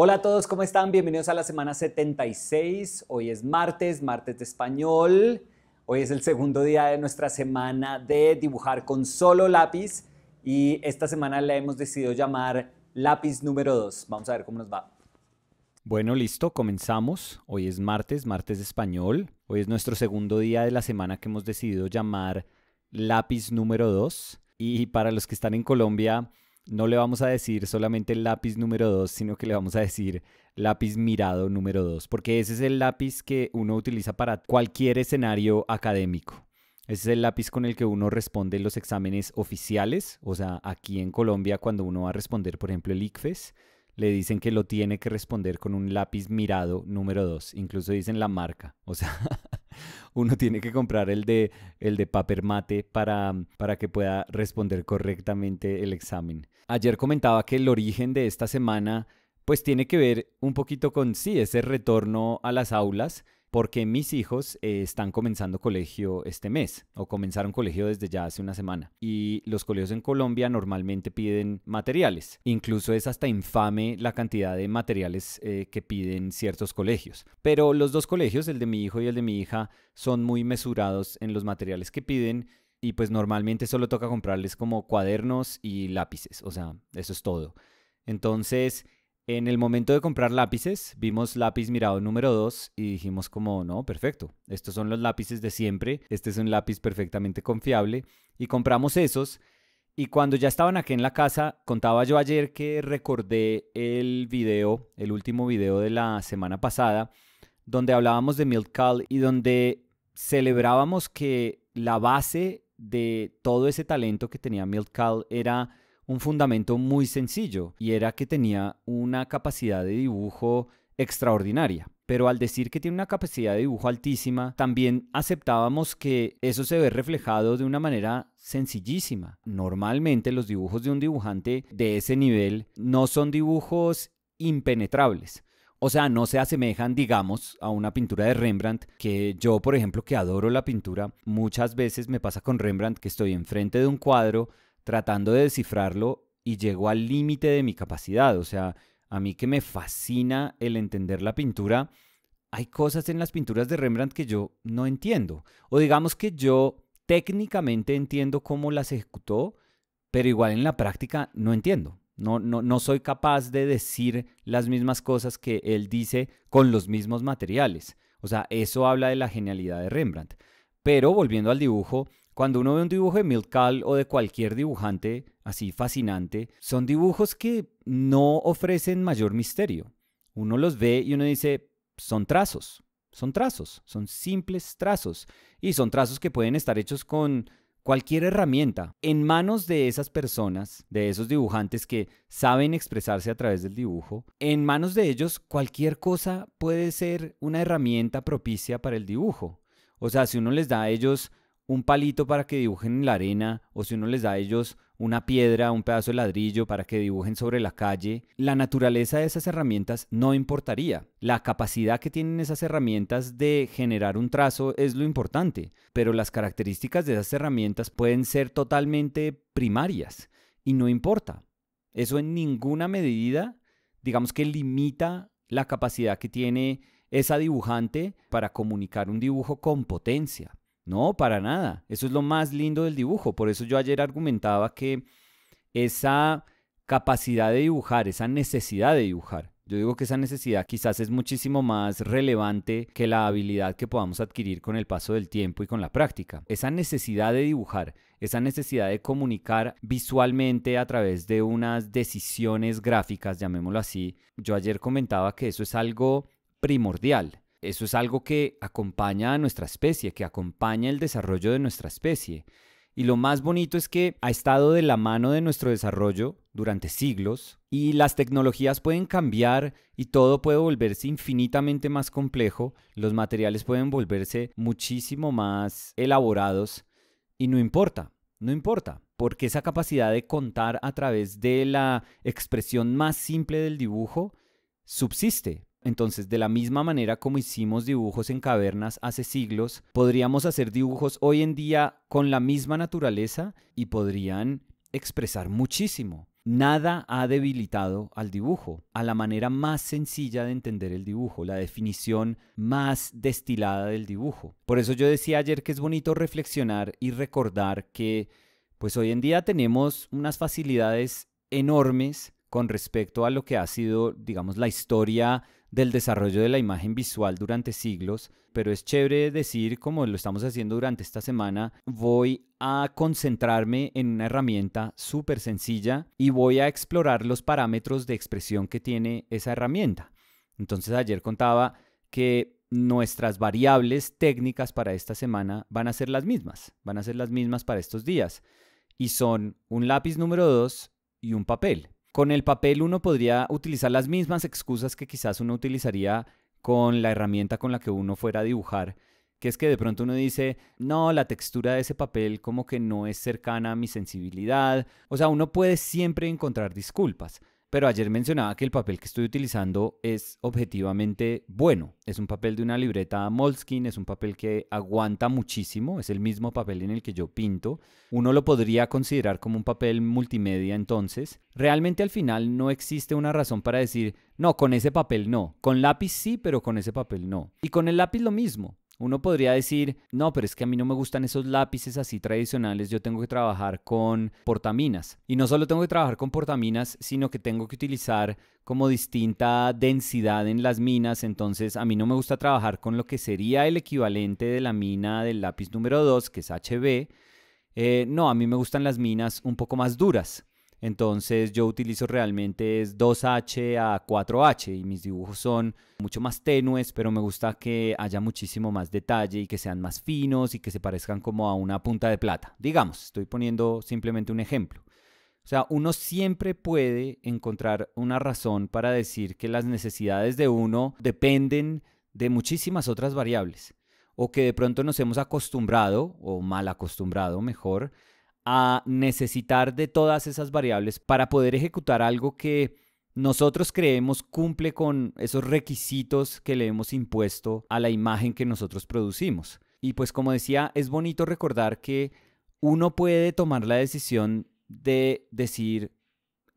Hola a todos, ¿cómo están? Bienvenidos a la semana 76. Hoy es martes, martes de español. Hoy es el segundo día de nuestra semana de dibujar con solo lápiz y esta semana la hemos decidido llamar lápiz número 2. Vamos a ver cómo nos va. Bueno, listo, comenzamos. Hoy es martes, martes de español. Hoy es nuestro segundo día de la semana que hemos decidido llamar lápiz número 2. Y para los que están en Colombia, no le vamos a decir solamente el lápiz número 2, sino que le vamos a decir lápiz mirado número 2, porque ese es el lápiz que uno utiliza para cualquier escenario académico. Ese es el lápiz con el que uno responde los exámenes oficiales, o sea, aquí en Colombia cuando uno va a responder, por ejemplo, el ICFES, le dicen que lo tiene que responder con un lápiz mirado número 2, incluso dicen la marca, o sea, uno tiene que comprar el de, el de paper mate para, para que pueda responder correctamente el examen. Ayer comentaba que el origen de esta semana pues tiene que ver un poquito con sí, ese retorno a las aulas, porque mis hijos eh, están comenzando colegio este mes o comenzaron colegio desde ya hace una semana. Y los colegios en Colombia normalmente piden materiales. Incluso es hasta infame la cantidad de materiales eh, que piden ciertos colegios. Pero los dos colegios, el de mi hijo y el de mi hija, son muy mesurados en los materiales que piden y pues normalmente solo toca comprarles como cuadernos y lápices, o sea, eso es todo. Entonces, en el momento de comprar lápices, vimos lápiz mirado número 2 y dijimos como, no, perfecto, estos son los lápices de siempre, este es un lápiz perfectamente confiable y compramos esos. Y cuando ya estaban aquí en la casa, contaba yo ayer que recordé el video, el último video de la semana pasada, donde hablábamos de Milk Cal y donde celebrábamos que la base de todo ese talento que tenía Milt Kahl era un fundamento muy sencillo y era que tenía una capacidad de dibujo extraordinaria. Pero al decir que tiene una capacidad de dibujo altísima, también aceptábamos que eso se ve reflejado de una manera sencillísima. Normalmente los dibujos de un dibujante de ese nivel no son dibujos impenetrables, o sea, no se asemejan, digamos, a una pintura de Rembrandt, que yo, por ejemplo, que adoro la pintura, muchas veces me pasa con Rembrandt que estoy enfrente de un cuadro tratando de descifrarlo y llego al límite de mi capacidad. O sea, a mí que me fascina el entender la pintura, hay cosas en las pinturas de Rembrandt que yo no entiendo. O digamos que yo técnicamente entiendo cómo las ejecutó, pero igual en la práctica no entiendo. No, soy capaz de decir las mismas cosas que él dice con los mismos materiales. O sea, eso habla de la genialidad de Rembrandt. Pero volviendo al dibujo, cuando uno ve un dibujo de Milkal o de cualquier dibujante así fascinante, son dibujos que no ofrecen mayor misterio. Uno los ve y uno dice, son trazos, son trazos, son simples trazos. Y son trazos que pueden estar hechos con cualquier herramienta en manos de esas personas, de esos dibujantes que saben expresarse a través del dibujo, en manos de ellos cualquier cosa puede ser una herramienta propicia para el dibujo. O sea, si uno les da a ellos un palito para que dibujen en la arena, o si uno les da a ellos una piedra, un pedazo de ladrillo para que dibujen sobre la calle, la naturaleza de esas herramientas no importaría. La capacidad que tienen esas herramientas de generar un trazo es lo importante, pero las características de esas herramientas pueden ser totalmente primarias y no importa. Eso en ninguna medida, digamos que limita la capacidad que tiene esa dibujante para comunicar un dibujo con potencia. No, para nada. Eso es lo más lindo del dibujo. Por eso yo ayer argumentaba que esa capacidad de dibujar, esa necesidad de dibujar, yo digo que esa necesidad quizás es muchísimo más relevante que la habilidad que podamos adquirir con el paso del tiempo y con la práctica. Esa necesidad de dibujar, esa necesidad de comunicar visualmente a través de unas decisiones gráficas, llamémoslo así, yo ayer comentaba que eso es algo primordial. Eso es algo que acompaña a nuestra especie, que acompaña el desarrollo de nuestra especie. Y lo más bonito es que ha estado de la mano de nuestro desarrollo durante siglos y las tecnologías pueden cambiar y todo puede volverse infinitamente más complejo, los materiales pueden volverse muchísimo más elaborados y no importa, no importa, porque esa capacidad de contar a través de la expresión más simple del dibujo subsiste, entonces, de la misma manera como hicimos dibujos en cavernas hace siglos, podríamos hacer dibujos hoy en día con la misma naturaleza y podrían expresar muchísimo. Nada ha debilitado al dibujo, a la manera más sencilla de entender el dibujo, la definición más destilada del dibujo. Por eso yo decía ayer que es bonito reflexionar y recordar que pues hoy en día tenemos unas facilidades enormes con respecto a lo que ha sido, digamos, la historia del desarrollo de la imagen visual durante siglos, pero es chévere decir, como lo estamos haciendo durante esta semana, voy a concentrarme en una herramienta súper sencilla y voy a explorar los parámetros de expresión que tiene esa herramienta. Entonces ayer contaba que nuestras variables técnicas para esta semana van a ser las mismas, van a ser las mismas para estos días. Y son un lápiz número 2 y un papel. Con el papel uno podría utilizar las mismas excusas que quizás uno utilizaría con la herramienta con la que uno fuera a dibujar, que es que de pronto uno dice, no, la textura de ese papel como que no es cercana a mi sensibilidad. O sea, uno puede siempre encontrar disculpas. Pero ayer mencionaba que el papel que estoy utilizando es objetivamente bueno. Es un papel de una libreta Moleskine, es un papel que aguanta muchísimo, es el mismo papel en el que yo pinto. Uno lo podría considerar como un papel multimedia entonces. Realmente al final no existe una razón para decir, no, con ese papel no. Con lápiz sí, pero con ese papel no. Y con el lápiz lo mismo. Uno podría decir, no, pero es que a mí no me gustan esos lápices así tradicionales, yo tengo que trabajar con portaminas. Y no solo tengo que trabajar con portaminas, sino que tengo que utilizar como distinta densidad en las minas, entonces a mí no me gusta trabajar con lo que sería el equivalente de la mina del lápiz número 2, que es HB. Eh, no, a mí me gustan las minas un poco más duras. Entonces yo utilizo realmente es 2H a 4H y mis dibujos son mucho más tenues, pero me gusta que haya muchísimo más detalle y que sean más finos y que se parezcan como a una punta de plata. Digamos, estoy poniendo simplemente un ejemplo. O sea, uno siempre puede encontrar una razón para decir que las necesidades de uno dependen de muchísimas otras variables o que de pronto nos hemos acostumbrado o mal acostumbrado mejor a necesitar de todas esas variables para poder ejecutar algo que nosotros creemos cumple con esos requisitos que le hemos impuesto a la imagen que nosotros producimos. Y pues como decía, es bonito recordar que uno puede tomar la decisión de decir,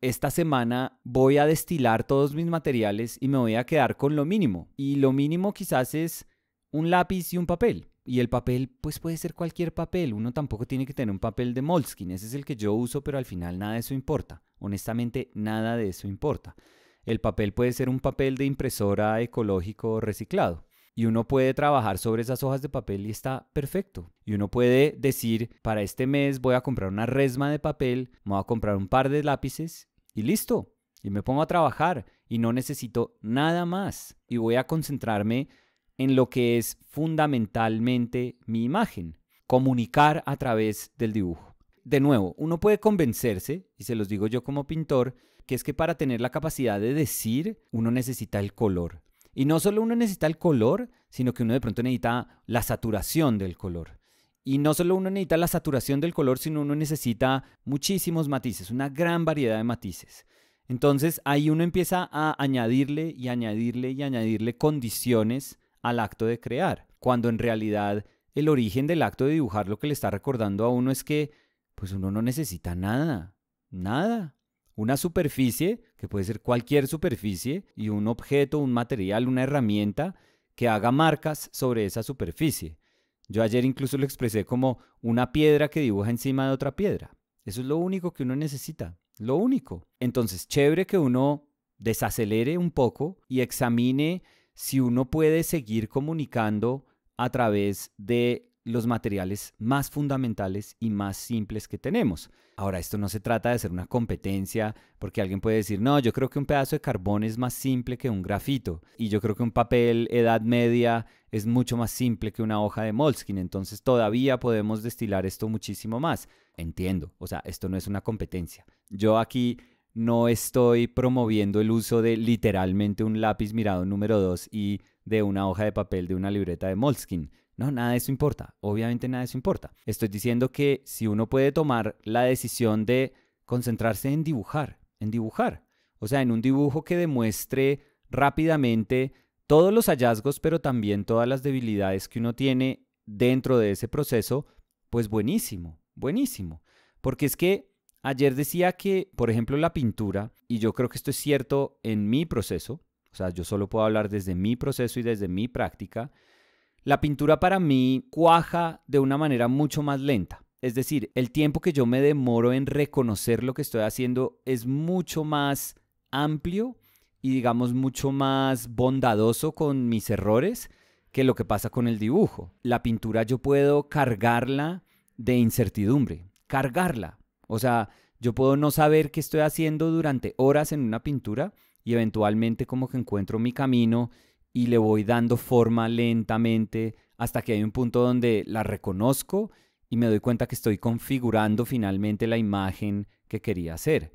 esta semana voy a destilar todos mis materiales y me voy a quedar con lo mínimo. Y lo mínimo quizás es un lápiz y un papel y el papel, pues puede ser cualquier papel. Uno tampoco tiene que tener un papel de Moleskine. Ese es el que yo uso, pero al final nada de eso importa. Honestamente, nada de eso importa. El papel puede ser un papel de impresora ecológico reciclado. Y uno puede trabajar sobre esas hojas de papel y está perfecto. Y uno puede decir, para este mes voy a comprar una resma de papel, me voy a comprar un par de lápices y listo. Y me pongo a trabajar y no necesito nada más. Y voy a concentrarme en lo que es fundamentalmente mi imagen, comunicar a través del dibujo. De nuevo, uno puede convencerse, y se los digo yo como pintor, que es que para tener la capacidad de decir, uno necesita el color. Y no solo uno necesita el color, sino que uno de pronto necesita la saturación del color. Y no solo uno necesita la saturación del color, sino uno necesita muchísimos matices, una gran variedad de matices. Entonces ahí uno empieza a añadirle y añadirle y añadirle condiciones al acto de crear, cuando en realidad el origen del acto de dibujar lo que le está recordando a uno es que pues uno no necesita nada, nada. Una superficie, que puede ser cualquier superficie, y un objeto, un material, una herramienta, que haga marcas sobre esa superficie. Yo ayer incluso lo expresé como una piedra que dibuja encima de otra piedra. Eso es lo único que uno necesita, lo único. Entonces, chévere que uno desacelere un poco y examine si uno puede seguir comunicando a través de los materiales más fundamentales y más simples que tenemos. Ahora, esto no se trata de ser una competencia, porque alguien puede decir, no, yo creo que un pedazo de carbón es más simple que un grafito, y yo creo que un papel edad media es mucho más simple que una hoja de Moleskine, entonces todavía podemos destilar esto muchísimo más. Entiendo, o sea, esto no es una competencia. Yo aquí no estoy promoviendo el uso de literalmente un lápiz mirado número 2 y de una hoja de papel de una libreta de Moleskine. No, nada de eso importa. Obviamente nada de eso importa. Estoy diciendo que si uno puede tomar la decisión de concentrarse en dibujar, en dibujar, o sea, en un dibujo que demuestre rápidamente todos los hallazgos, pero también todas las debilidades que uno tiene dentro de ese proceso, pues buenísimo, buenísimo. Porque es que Ayer decía que, por ejemplo, la pintura, y yo creo que esto es cierto en mi proceso, o sea, yo solo puedo hablar desde mi proceso y desde mi práctica, la pintura para mí cuaja de una manera mucho más lenta. Es decir, el tiempo que yo me demoro en reconocer lo que estoy haciendo es mucho más amplio y digamos mucho más bondadoso con mis errores que lo que pasa con el dibujo. La pintura yo puedo cargarla de incertidumbre, cargarla. O sea, yo puedo no saber qué estoy haciendo durante horas en una pintura y eventualmente como que encuentro mi camino y le voy dando forma lentamente hasta que hay un punto donde la reconozco y me doy cuenta que estoy configurando finalmente la imagen que quería hacer.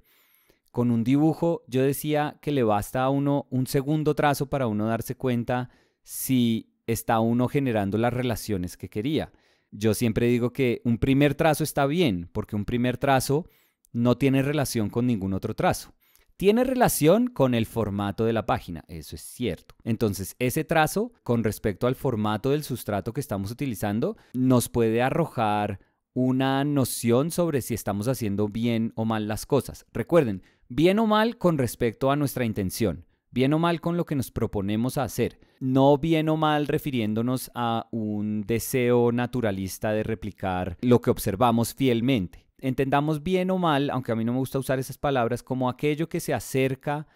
Con un dibujo yo decía que le basta a uno un segundo trazo para uno darse cuenta si está uno generando las relaciones que quería. Yo siempre digo que un primer trazo está bien, porque un primer trazo no tiene relación con ningún otro trazo. Tiene relación con el formato de la página, eso es cierto. Entonces, ese trazo con respecto al formato del sustrato que estamos utilizando nos puede arrojar una noción sobre si estamos haciendo bien o mal las cosas. Recuerden, bien o mal con respecto a nuestra intención bien o mal con lo que nos proponemos hacer, no bien o mal refiriéndonos a un deseo naturalista de replicar lo que observamos fielmente. Entendamos bien o mal, aunque a mí no me gusta usar esas palabras, como aquello que se acerca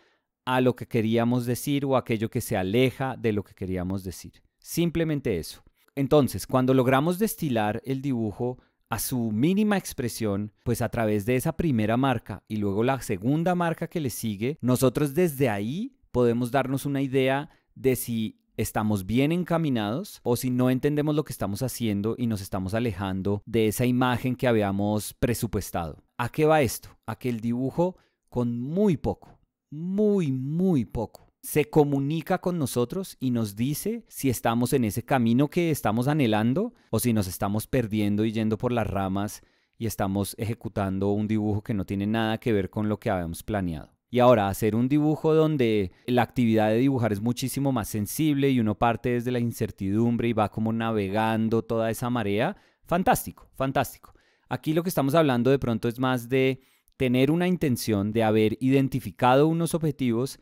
a lo que queríamos decir o aquello que se aleja de lo que queríamos decir. Simplemente eso. Entonces, cuando logramos destilar el dibujo a su mínima expresión, pues a través de esa primera marca y luego la segunda marca que le sigue, nosotros desde ahí podemos darnos una idea de si estamos bien encaminados o si no entendemos lo que estamos haciendo y nos estamos alejando de esa imagen que habíamos presupuestado. ¿A qué va esto? A que el dibujo con muy poco, muy, muy poco, se comunica con nosotros y nos dice si estamos en ese camino que estamos anhelando o si nos estamos perdiendo y yendo por las ramas y estamos ejecutando un dibujo que no tiene nada que ver con lo que habíamos planeado. Y ahora hacer un dibujo donde la actividad de dibujar es muchísimo más sensible y uno parte desde la incertidumbre y va como navegando toda esa marea, fantástico, fantástico. Aquí lo que estamos hablando de pronto es más de tener una intención de haber identificado unos objetivos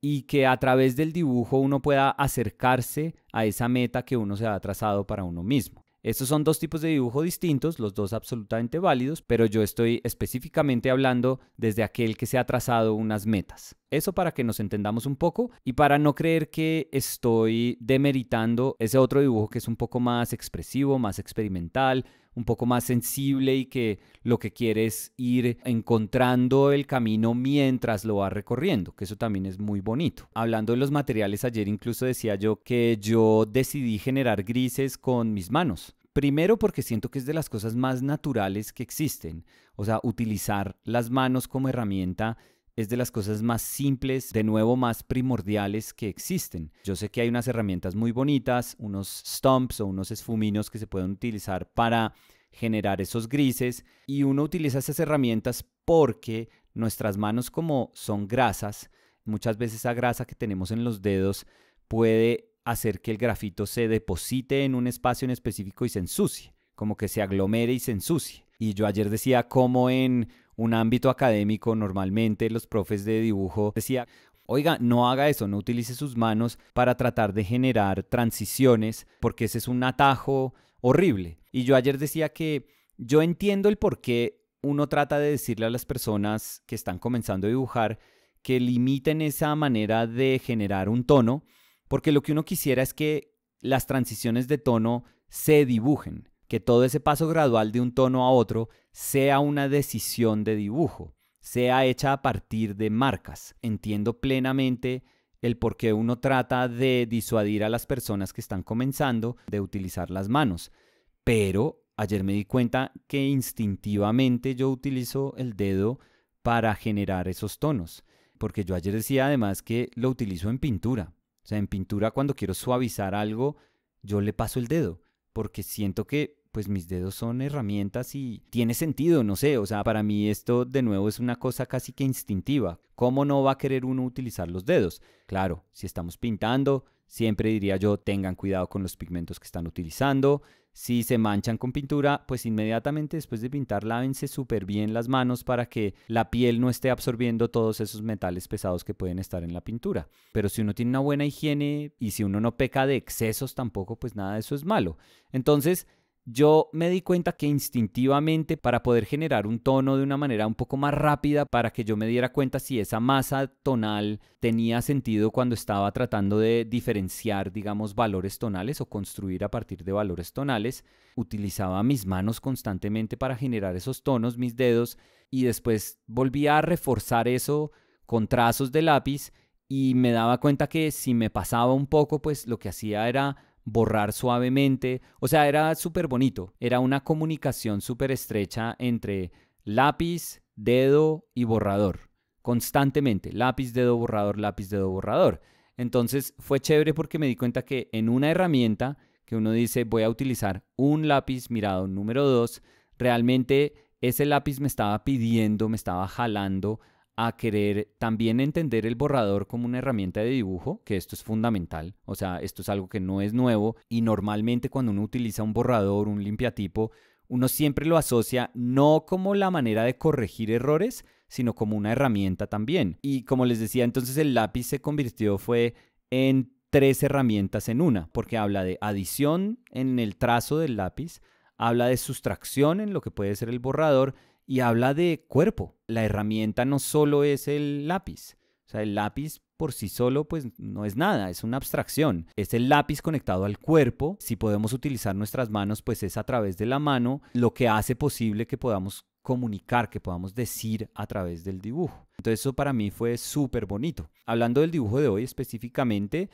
y que a través del dibujo uno pueda acercarse a esa meta que uno se ha trazado para uno mismo. Estos son dos tipos de dibujo distintos, los dos absolutamente válidos, pero yo estoy específicamente hablando desde aquel que se ha trazado unas metas. Eso para que nos entendamos un poco y para no creer que estoy demeritando ese otro dibujo que es un poco más expresivo, más experimental, un poco más sensible y que lo que quiere es ir encontrando el camino mientras lo va recorriendo, que eso también es muy bonito. Hablando de los materiales, ayer incluso decía yo que yo decidí generar grises con mis manos. Primero porque siento que es de las cosas más naturales que existen, o sea, utilizar las manos como herramienta es de las cosas más simples, de nuevo más primordiales que existen. Yo sé que hay unas herramientas muy bonitas, unos stumps o unos esfuminos que se pueden utilizar para generar esos grises y uno utiliza esas herramientas porque nuestras manos como son grasas, muchas veces esa grasa que tenemos en los dedos puede hacer que el grafito se deposite en un espacio en específico y se ensucie, como que se aglomere y se ensucie. Y yo ayer decía cómo en un ámbito académico, normalmente los profes de dibujo decía, oiga, no haga eso, no utilice sus manos para tratar de generar transiciones, porque ese es un atajo horrible. Y yo ayer decía que yo entiendo el por qué uno trata de decirle a las personas que están comenzando a dibujar que limiten esa manera de generar un tono, porque lo que uno quisiera es que las transiciones de tono se dibujen, que todo ese paso gradual de un tono a otro sea una decisión de dibujo, sea hecha a partir de marcas. Entiendo plenamente el por qué uno trata de disuadir a las personas que están comenzando de utilizar las manos, pero ayer me di cuenta que instintivamente yo utilizo el dedo para generar esos tonos, porque yo ayer decía además que lo utilizo en pintura. O sea, en pintura cuando quiero suavizar algo, yo le paso el dedo, porque siento que pues mis dedos son herramientas y tiene sentido, no sé, o sea, para mí esto de nuevo es una cosa casi que instintiva. ¿Cómo no va a querer uno utilizar los dedos? Claro, si estamos pintando, siempre diría yo tengan cuidado con los pigmentos que están utilizando. Si se manchan con pintura, pues inmediatamente después de pintar lávense súper bien las manos para que la piel no esté absorbiendo todos esos metales pesados que pueden estar en la pintura. Pero si uno tiene una buena higiene y si uno no peca de excesos tampoco, pues nada de eso es malo. Entonces, yo me di cuenta que instintivamente para poder generar un tono de una manera un poco más rápida, para que yo me diera cuenta si esa masa tonal tenía sentido cuando estaba tratando de diferenciar, digamos, valores tonales o construir a partir de valores tonales, utilizaba mis manos constantemente para generar esos tonos, mis dedos, y después volvía a reforzar eso con trazos de lápiz y me daba cuenta que si me pasaba un poco, pues lo que hacía era borrar suavemente. O sea, era súper bonito. Era una comunicación súper estrecha entre lápiz, dedo y borrador. Constantemente. Lápiz, dedo, borrador, lápiz, dedo, borrador. Entonces fue chévere porque me di cuenta que en una herramienta que uno dice voy a utilizar un lápiz mirado número 2, realmente ese lápiz me estaba pidiendo, me estaba jalando a querer también entender el borrador como una herramienta de dibujo, que esto es fundamental, o sea, esto es algo que no es nuevo y normalmente cuando uno utiliza un borrador, un limpiatipo, uno siempre lo asocia no como la manera de corregir errores, sino como una herramienta también. Y como les decía, entonces el lápiz se convirtió fue en tres herramientas en una, porque habla de adición en el trazo del lápiz, habla de sustracción en lo que puede ser el borrador y habla de cuerpo. La herramienta no solo es el lápiz. O sea, el lápiz por sí solo pues no es nada, es una abstracción. Es el lápiz conectado al cuerpo. Si podemos utilizar nuestras manos, pues es a través de la mano lo que hace posible que podamos comunicar, que podamos decir a través del dibujo. Entonces eso para mí fue súper bonito. Hablando del dibujo de hoy específicamente,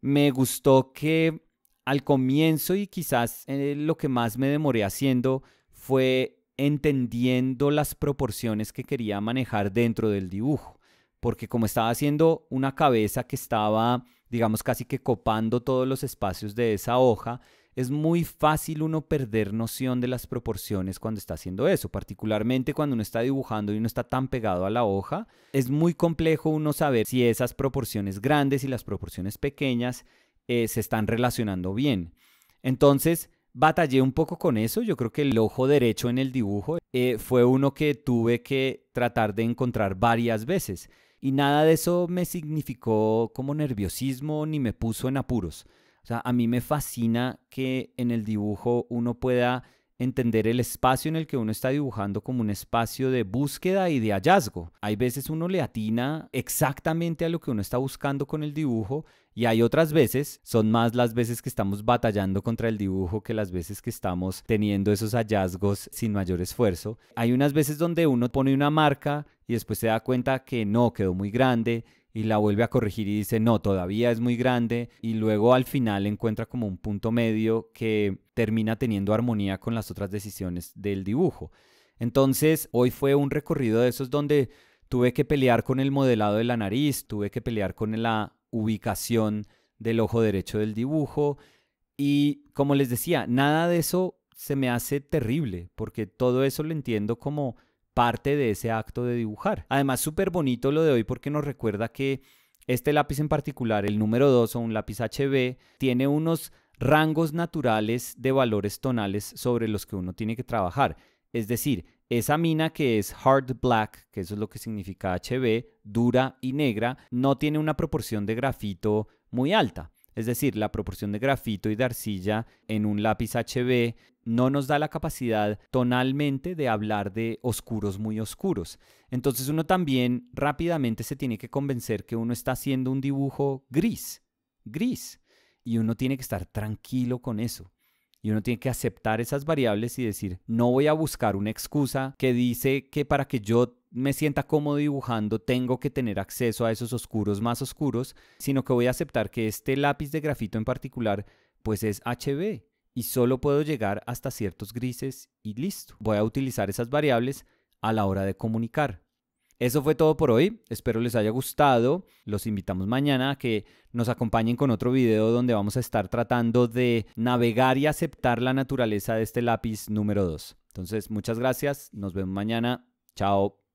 me gustó que al comienzo y quizás eh, lo que más me demoré haciendo fue entendiendo las proporciones que quería manejar dentro del dibujo, porque como estaba haciendo una cabeza que estaba, digamos, casi que copando todos los espacios de esa hoja, es muy fácil uno perder noción de las proporciones cuando está haciendo eso, particularmente cuando uno está dibujando y uno está tan pegado a la hoja, es muy complejo uno saber si esas proporciones grandes y las proporciones pequeñas eh, se están relacionando bien. Entonces, batallé un poco con eso. Yo creo que el ojo derecho en el dibujo eh, fue uno que tuve que tratar de encontrar varias veces. Y nada de eso me significó como nerviosismo ni me puso en apuros. O sea, a mí me fascina que en el dibujo uno pueda entender el espacio en el que uno está dibujando como un espacio de búsqueda y de hallazgo. Hay veces uno le atina exactamente a lo que uno está buscando con el dibujo y hay otras veces, son más las veces que estamos batallando contra el dibujo que las veces que estamos teniendo esos hallazgos sin mayor esfuerzo. Hay unas veces donde uno pone una marca y después se da cuenta que no, quedó muy grande y la vuelve a corregir y dice, no, todavía es muy grande, y luego al final encuentra como un punto medio que termina teniendo armonía con las otras decisiones del dibujo. Entonces, hoy fue un recorrido de esos donde tuve que pelear con el modelado de la nariz, tuve que pelear con la ubicación del ojo derecho del dibujo, y como les decía, nada de eso se me hace terrible, porque todo eso lo entiendo como parte de ese acto de dibujar. Además, súper bonito lo de hoy porque nos recuerda que este lápiz en particular, el número 2 o un lápiz HB, tiene unos rangos naturales de valores tonales sobre los que uno tiene que trabajar. Es decir, esa mina que es hard black, que eso es lo que significa HB, dura y negra, no tiene una proporción de grafito muy alta. Es decir, la proporción de grafito y de arcilla en un lápiz HB no nos da la capacidad tonalmente de hablar de oscuros muy oscuros. Entonces uno también rápidamente se tiene que convencer que uno está haciendo un dibujo gris, gris. Y uno tiene que estar tranquilo con eso. Y uno tiene que aceptar esas variables y decir, no voy a buscar una excusa que dice que para que yo me sienta cómodo dibujando tengo que tener acceso a esos oscuros más oscuros, sino que voy a aceptar que este lápiz de grafito en particular pues es HB y solo puedo llegar hasta ciertos grises y listo. Voy a utilizar esas variables a la hora de comunicar. Eso fue todo por hoy, espero les haya gustado, los invitamos mañana a que nos acompañen con otro video donde vamos a estar tratando de navegar y aceptar la naturaleza de este lápiz número 2. Entonces, muchas gracias, nos vemos mañana, chao.